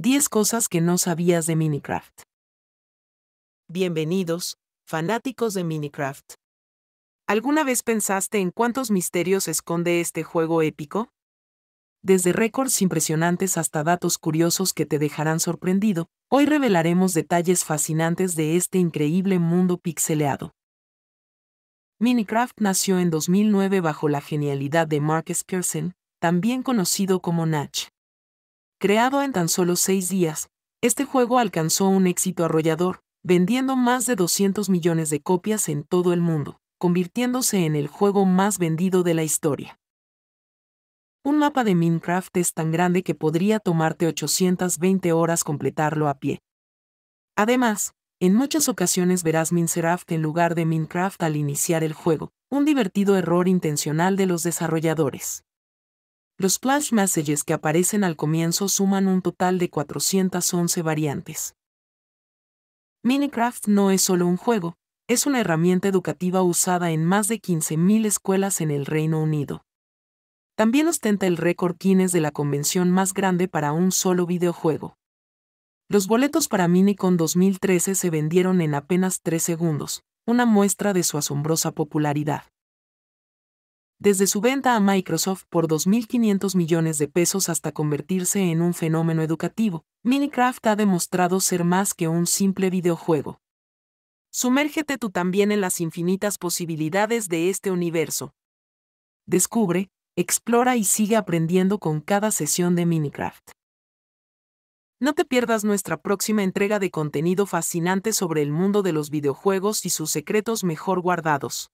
10 cosas que no sabías de Minecraft. Bienvenidos, fanáticos de Minecraft. ¿Alguna vez pensaste en cuántos misterios esconde este juego épico? Desde récords impresionantes hasta datos curiosos que te dejarán sorprendido, hoy revelaremos detalles fascinantes de este increíble mundo pixeleado. Minecraft nació en 2009 bajo la genialidad de Marcus Pearson, también conocido como Natch. Creado en tan solo seis días, este juego alcanzó un éxito arrollador, vendiendo más de 200 millones de copias en todo el mundo, convirtiéndose en el juego más vendido de la historia. Un mapa de Minecraft es tan grande que podría tomarte 820 horas completarlo a pie. Además, en muchas ocasiones verás Minecraft en lugar de Minecraft al iniciar el juego, un divertido error intencional de los desarrolladores. Los plush messages que aparecen al comienzo suman un total de 411 variantes. Minecraft no es solo un juego, es una herramienta educativa usada en más de 15.000 escuelas en el Reino Unido. También ostenta el récord Guinness de la convención más grande para un solo videojuego. Los boletos para Minicon 2013 se vendieron en apenas 3 segundos, una muestra de su asombrosa popularidad desde su venta a Microsoft por 2.500 millones de pesos hasta convertirse en un fenómeno educativo, Minecraft ha demostrado ser más que un simple videojuego. Sumérgete tú también en las infinitas posibilidades de este universo. Descubre, explora y sigue aprendiendo con cada sesión de Minecraft. No te pierdas nuestra próxima entrega de contenido fascinante sobre el mundo de los videojuegos y sus secretos mejor guardados.